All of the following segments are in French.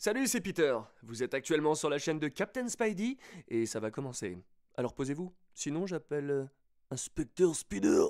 Salut, c'est Peter. Vous êtes actuellement sur la chaîne de Captain Spidey et ça va commencer. Alors posez-vous, sinon j'appelle euh, Inspecteur Spider.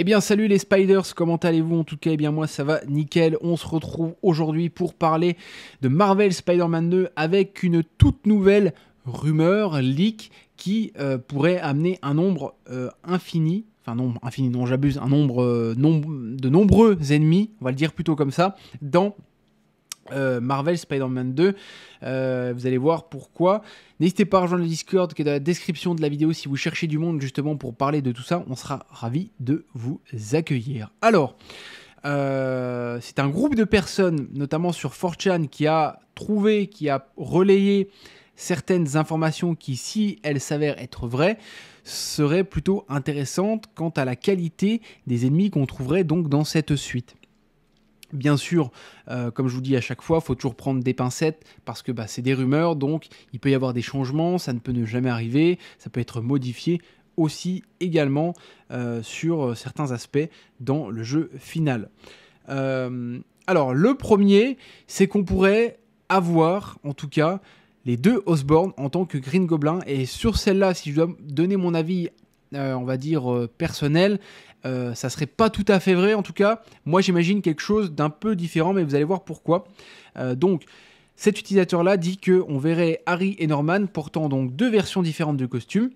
Eh bien, salut les Spiders, comment allez-vous En tout cas, eh bien, moi, ça va nickel. On se retrouve aujourd'hui pour parler de Marvel Spider-Man 2 avec une toute nouvelle rumeur, leak, qui euh, pourrait amener un nombre euh, infini enfin nombre infini, non j'abuse, un nombre, euh, nombre, de nombreux ennemis, on va le dire plutôt comme ça, dans euh, Marvel Spider-Man 2. Euh, vous allez voir pourquoi. N'hésitez pas à rejoindre le Discord qui est dans la description de la vidéo si vous cherchez du monde justement pour parler de tout ça. On sera ravis de vous accueillir. Alors, euh, c'est un groupe de personnes, notamment sur 4chan, qui a trouvé, qui a relayé certaines informations qui, si elles s'avèrent être vraies, seraient plutôt intéressantes quant à la qualité des ennemis qu'on trouverait donc dans cette suite. Bien sûr, euh, comme je vous dis à chaque fois, il faut toujours prendre des pincettes parce que bah, c'est des rumeurs, donc il peut y avoir des changements, ça ne peut jamais arriver, ça peut être modifié aussi également euh, sur euh, certains aspects dans le jeu final. alors le premier, c'est qu'on pourrait avoir, en tout cas, les deux Osborne en tant que Green Goblin. Et sur celle-là, si je dois donner mon avis euh, on va dire, euh, personnel, euh, ça serait pas tout à fait vrai en tout cas. Moi j'imagine quelque chose d'un peu différent, mais vous allez voir pourquoi. donc cet utilisateur-là dit que on verrait Harry et Norman portant donc deux versions différentes de costumes.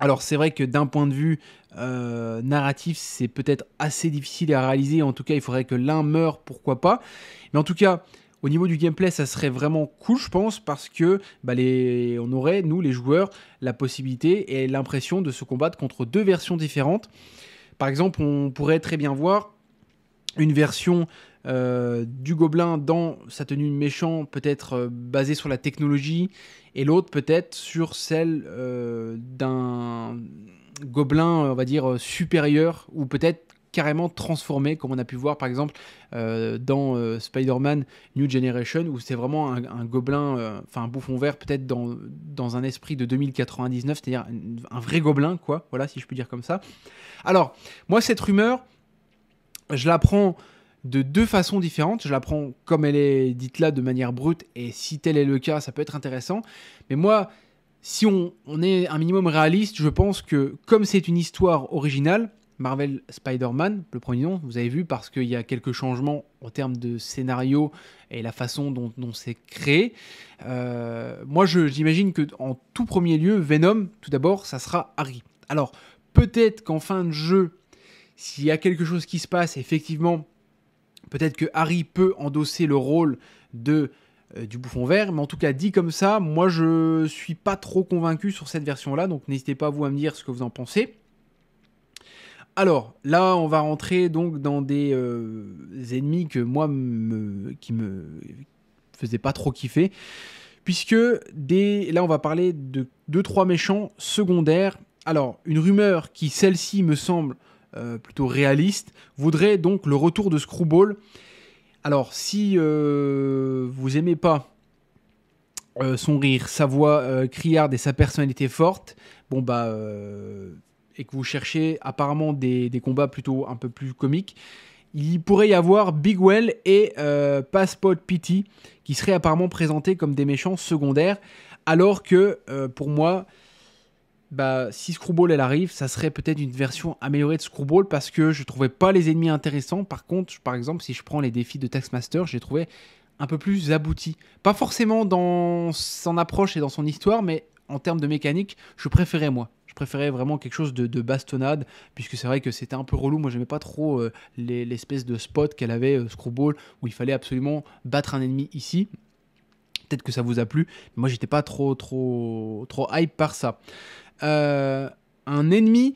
Alors c'est vrai que d'un point de vue narratif, c'est peut-être assez difficile à réaliser. En tout cas, il faudrait que l'un meure, pourquoi pas. Mais en tout cas, au niveau du gameplay, ça serait vraiment cool, je pense, parce que bah, on aurait, nous, les joueurs, la possibilité et l'impression de se combattre contre deux versions différentes. Par exemple, on pourrait très bien voir une version euh, du gobelin dans sa tenue méchant, peut-être euh, basée sur la technologie, et l'autre peut-être sur celle euh, d'un gobelin, on va dire, supérieur, ou peut-être carrément transformé, comme on a pu voir par exemple euh, dans euh, Spider-Man New Generation, où c'est vraiment un, gobelin, euh, enfin un bouffon vert, peut-être dans, un esprit de 2099, c'est-à-dire un, vrai gobelin, quoi, voilà, si je peux dire comme ça. Alors, moi, cette rumeur, je la prends de deux façons différentes. Je la prends comme elle est dite là, de manière brute, et si tel est le cas, ça peut être intéressant. Mais moi, si on est un minimum réaliste, je pense que comme c'est une histoire originale, Marvel Spider-Man, le premier nom, vous avez vu, parce qu'il y a quelques changements en termes de scénario et la façon dont, c'est créé. Euh, moi, j'imagine que en tout premier lieu, Venom, tout d'abord, ça sera Harry. Alors, peut-être qu'en fin de jeu, s'il y a quelque chose qui se passe, effectivement, peut-être que Harry peut endosser le rôle de euh, du bouffon vert, mais en tout cas dit comme ça, moi je suis pas trop convaincu sur cette version là, donc n'hésitez pas vous à me dire ce que vous en pensez. Alors là, on va rentrer donc dans des euh, ennemis que moi me, qui me faisaient pas trop kiffer, puisque des là on va parler de deux trois méchants secondaires. Alors une rumeur qui celle-ci me semble euh, plutôt réaliste voudrait donc le retour de Screwball. Alors si euh, vous aimez pas son rire, sa voix criarde et sa personnalité forte, bon bah et que vous cherchez apparemment des, combats plutôt un peu plus comiques, il pourrait y avoir Bigwell et euh, Passport Pity qui seraient apparemment présentés comme des méchants secondaires, alors que euh, pour moi, bah, si Screwball elle arrive, ça serait peut-être une version améliorée de Screwball parce que je trouvais pas les ennemis intéressants. Par contre, par exemple, si je prends les défis de Taxmaster, j'ai trouvé un peu plus abouti. Pas forcément dans son approche et dans son histoire, mais en termes de mécanique, je préférais moi préférais vraiment quelque chose de, bastonnade, puisque c'est vrai que c'était un peu relou. Moi, j'aimais pas trop euh, l'espèce de spot qu'elle avait, euh, Screwball, où il fallait absolument battre un ennemi ici. Peut-être que ça vous a plu. Mais moi, j'étais pas trop, trop, trop hype par ça. Euh, un ennemi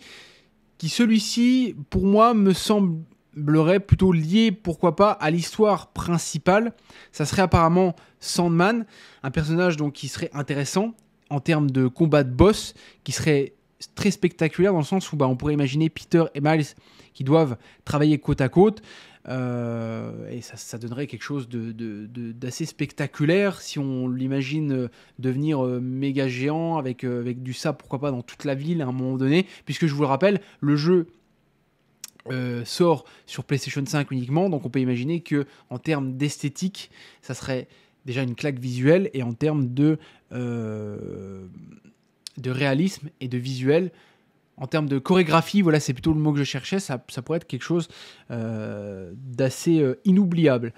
qui, celui-ci, pour moi, me semblerait plutôt lié, pourquoi pas, à l'histoire principale. Ça serait apparemment Sandman, un personnage donc qui serait intéressant en termes de combat de boss, qui serait très spectaculaire dans le sens où bah, on pourrait imaginer Peter et Miles qui doivent travailler côte à côte. Euh, et ça, ça, donnerait quelque chose d'assez de, de, spectaculaire si on l'imagine euh, devenir euh, méga géant avec, avec du sable, pourquoi pas, dans toute la ville à un moment donné. Puisque je vous le rappelle, le jeu sort sur PlayStation 5 uniquement, donc on peut imaginer que en termes d'esthétique, ça serait déjà une claque visuelle et en termes de de réalisme et de visuel. En termes de chorégraphie, voilà, c'est plutôt le mot que je cherchais. Ça, ça pourrait être quelque chose euh, d'assez euh, inoubliable.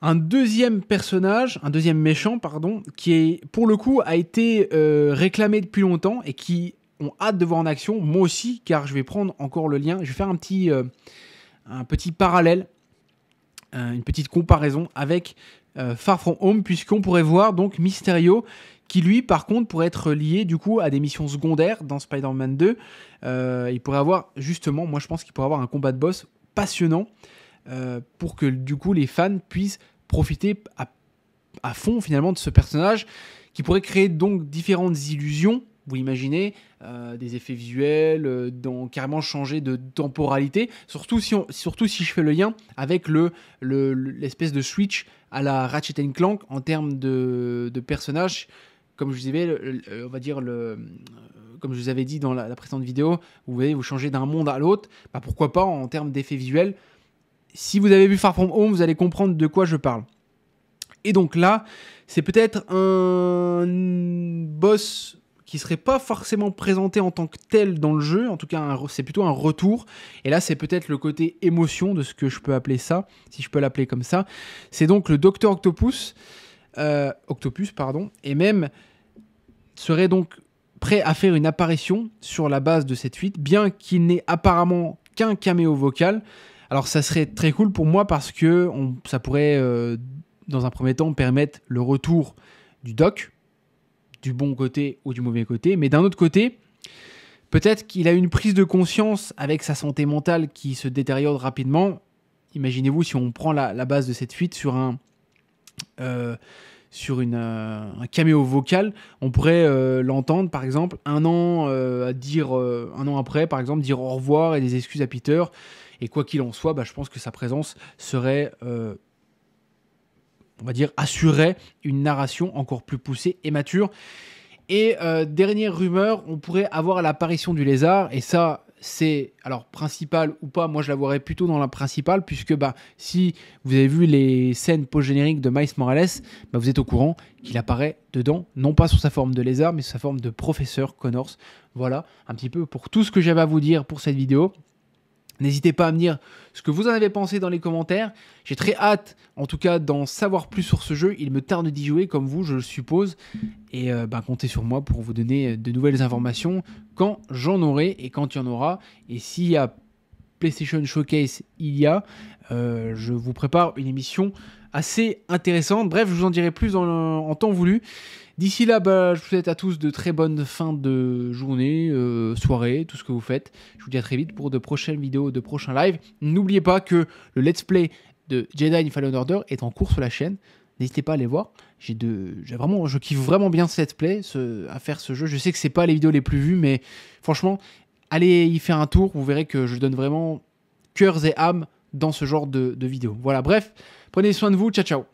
Un deuxième personnage, un deuxième méchant, pardon, qui est pour le coup a été euh, réclamé depuis longtemps et qui ont hâte de voir en action. Moi aussi, car je vais prendre encore le lien. Je vais faire un petit, un petit parallèle, une petite comparaison avec Far From Home, puisqu'on pourrait voir donc Mysterio qui lui, par contre, pourrait être lié du coup à des missions secondaires dans Spider-Man 2. Euh, il pourrait avoir, justement, moi je pense qu'il pourrait avoir un combat de boss passionnant euh, pour que du coup les fans puissent profiter à, fond finalement de ce personnage qui pourrait créer donc différentes illusions vous imaginez, euh, des effets visuels, carrément changer de temporalité, surtout si, on, surtout si je fais le lien avec l'espèce le, de switch à la Ratchet Clank en termes de, de personnages comme je vous disais, euh, on va dire le, euh, comme je vous avais dit dans la, la précédente vidéo, vous voyez, vous changez d'un monde à l'autre, bah pourquoi pas en termes d'effet visuel Si vous avez vu Far From Home, vous allez comprendre de quoi je parle. Et donc là, c'est peut-être un boss qui serait pas forcément présenté en tant que tel dans le jeu, en tout cas c'est plutôt un retour, et là c'est peut-être le côté émotion de ce que je peux appeler ça, si je peux l'appeler comme ça, c'est donc le Docteur Octopus, euh, Octopus, pardon, et même serait donc prêt à faire une apparition sur la base de cette fuite, bien qu'il n'ait apparemment qu'un caméo vocal. Alors ça serait très cool pour moi parce que ça pourrait, euh, dans un premier temps, permettre le retour du doc, du bon côté ou du mauvais côté, mais d'un autre côté, peut-être qu'il a une prise de conscience avec sa santé mentale qui se détériore rapidement. Imaginez-vous si on prend la, la base de cette fuite sur un, euh, sur euh, un caméo vocal, on pourrait euh, l'entendre par exemple un an à dire un an après par exemple dire au revoir et des excuses à Peter et quoi qu'il en soit, bah, je pense que sa présence serait on va dire assurée une narration encore plus poussée et mature. Et dernière rumeur, on pourrait avoir l'apparition du lézard et ça c'est alors principal ou pas, moi je la verrais plutôt dans la principale, puisque bah, si vous avez vu les scènes post-génériques de Miles Morales, bah, vous êtes au courant qu'il apparaît dedans, non pas sous sa forme de lézard, mais sous sa forme de professeur Connors. Voilà un petit peu pour tout ce que j'avais à vous dire pour cette vidéo. N'hésitez pas à me dire ce que vous en avez pensé dans les commentaires. J'ai très hâte, en tout cas, d'en savoir plus sur ce jeu. Il me tarde d'y jouer, comme vous, je suppose. Et euh, bah, comptez sur moi pour vous donner euh, de nouvelles informations quand j'en aurai et quand il y en aura. Et s'il y a PlayStation Showcase, il y a, euh, je vous prépare une émission assez intéressante. Bref, je vous en dirai plus en temps voulu. D'ici là, bah, je vous souhaite à tous de très bonnes fins de journée, euh, soirée, tout ce que vous faites. Je vous dis à très vite pour de prochaines vidéos, de prochains lives. N'oubliez pas que le let's play de Jedi Fallen Order est en cours sur la chaîne. N'hésitez pas à aller voir. J'ai de, j'ai vraiment, je kiffe vraiment bien ce let's play, à faire ce jeu. Je sais que c'est pas les vidéos les plus vues, mais franchement, allez y faire un tour. Vous verrez que je donne vraiment cœur et âme dans ce genre de vidéos. Voilà, bref. Prenez soin de vous. Ciao, ciao.